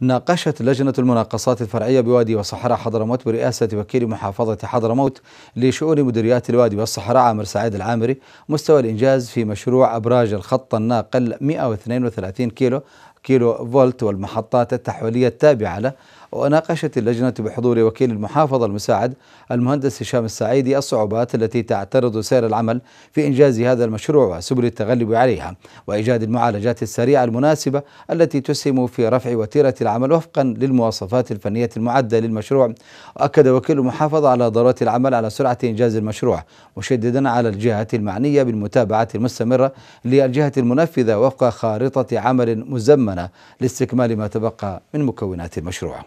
ناقشت لجنة المناقصات الفرعية بوادي وصحراء حضرموت برئاسة وكيل محافظة حضرموت لشؤون مديريات الوادي والصحراء عامر سعيد العامري مستوى الإنجاز في مشروع أبراج الخط الناقل 132 كيلو كيلو فولت والمحطات التحويلية التابعة له وناقشت اللجنة بحضور وكيل المحافظة المساعد المهندس هشام السعيدي الصعوبات التي تعترض سير العمل في إنجاز هذا المشروع وسبل التغلب عليها وإيجاد المعالجات السريعة المناسبة التي تسهم في رفع وتيرة العمل وفقا للمواصفات الفنية المعدة للمشروع وأكد وكيل المحافظة على ضرورة العمل على سرعة إنجاز المشروع مشددا على الجهات المعنية بالمتابعة المستمرة للجهة المنفذة وفق خارطة عمل مزمنة الضمانة لاستكمال ما تبقى من مكونات المشروع